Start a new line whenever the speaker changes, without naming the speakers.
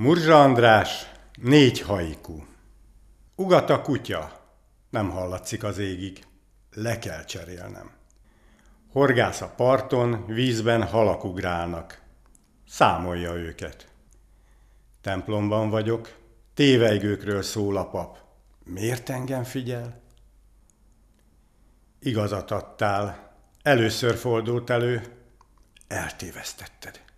Murzsa András, négy hajkú. Ugat a kutya, nem hallatszik az égig, le kell cserélnem. Horgász a parton, vízben halak ugrálnak. Számolja őket. Templomban vagyok, tévejgőkről szól a pap. Miért engem figyel? Igazat adtál, először fordult elő, eltévesztetted.